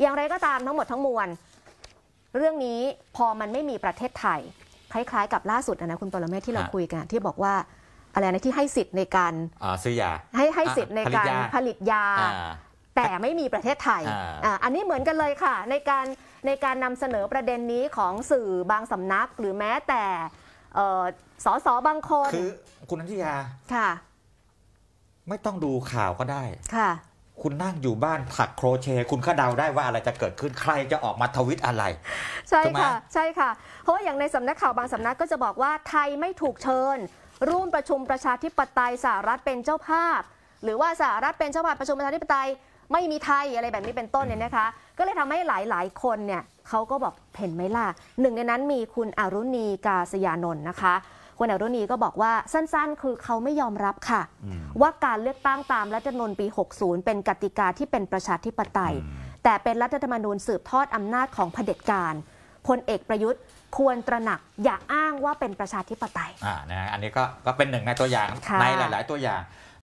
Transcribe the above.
อย่างไรก็ตามทั้งหมดทั้งมวลเรื่องนี้พอมันไม่มีประเทศไทย คล้ายๆกับล่าสุดนะคุณปรเมศที่เราคุยกันที่บอกว่า อะไรนะที่ให้สิทธิ์ในการซื้อยาให้ให้สิทธิ์ในการผลิตยาแต่ไม่มีประเทศไทยออันนี้เหมือนกันเลยค่ะ ในการในการนำเสนอประเด็นนี้ของสื่อบางสำนัก หรือแม้แต่สสบางคนคือคุณนันทิยา ค่ะ ไม่ต้องดูข่าวก็ได้ค่ะคุณนั่งอยู่บ้านถักโครเชต์คุณาดเดาได้ว่า อะไรจะเกิดขึ้นใครจะออกมาทวิตอะไร ใช่ค่ะ ใช่ค่ะ เพราะว่าอย่างในสำนักข่าวบางสำนักก็จะบอกว่าไทยไม่ถูกเชิญร่วมประชุมประชาธิปไตยสหรัฐเป็นเจ้าภาพ หรือว่าสหรัฐเป็นเจ้าภาพประชุมประชาธิปไตย ไม่มีไทยอะไรแบบนี้เป็นต้นเนี่ยนะคะ ก็เลยทำให้หลายๆ คนเนี่ยเขาก็บอกเห็นไหมล่ะหนึ่ง ในนั้นมีคุณอรุณีกาสยานนท์นะคะคุณอรุณีก็บอกว่าสั้นๆคือเขาไม่ยอมรับค่ะ ว่าการเลือกตั้งตามรัฐธรรมนูญปี 60 เป็นกติกาที่เป็นประชาธิปไตย แต่เป็นรัฐธรรมนูญสืบทอดอำนาจของเผด็จการพลเอกประยุทธ์ควรตระหนักอย่าอ้างว่าเป็นประชาธิปไตยอ่านะอันนี้ก็ก็เป็นหนึ่งในตัวอย่างในหลายๆ ตัวอย่าง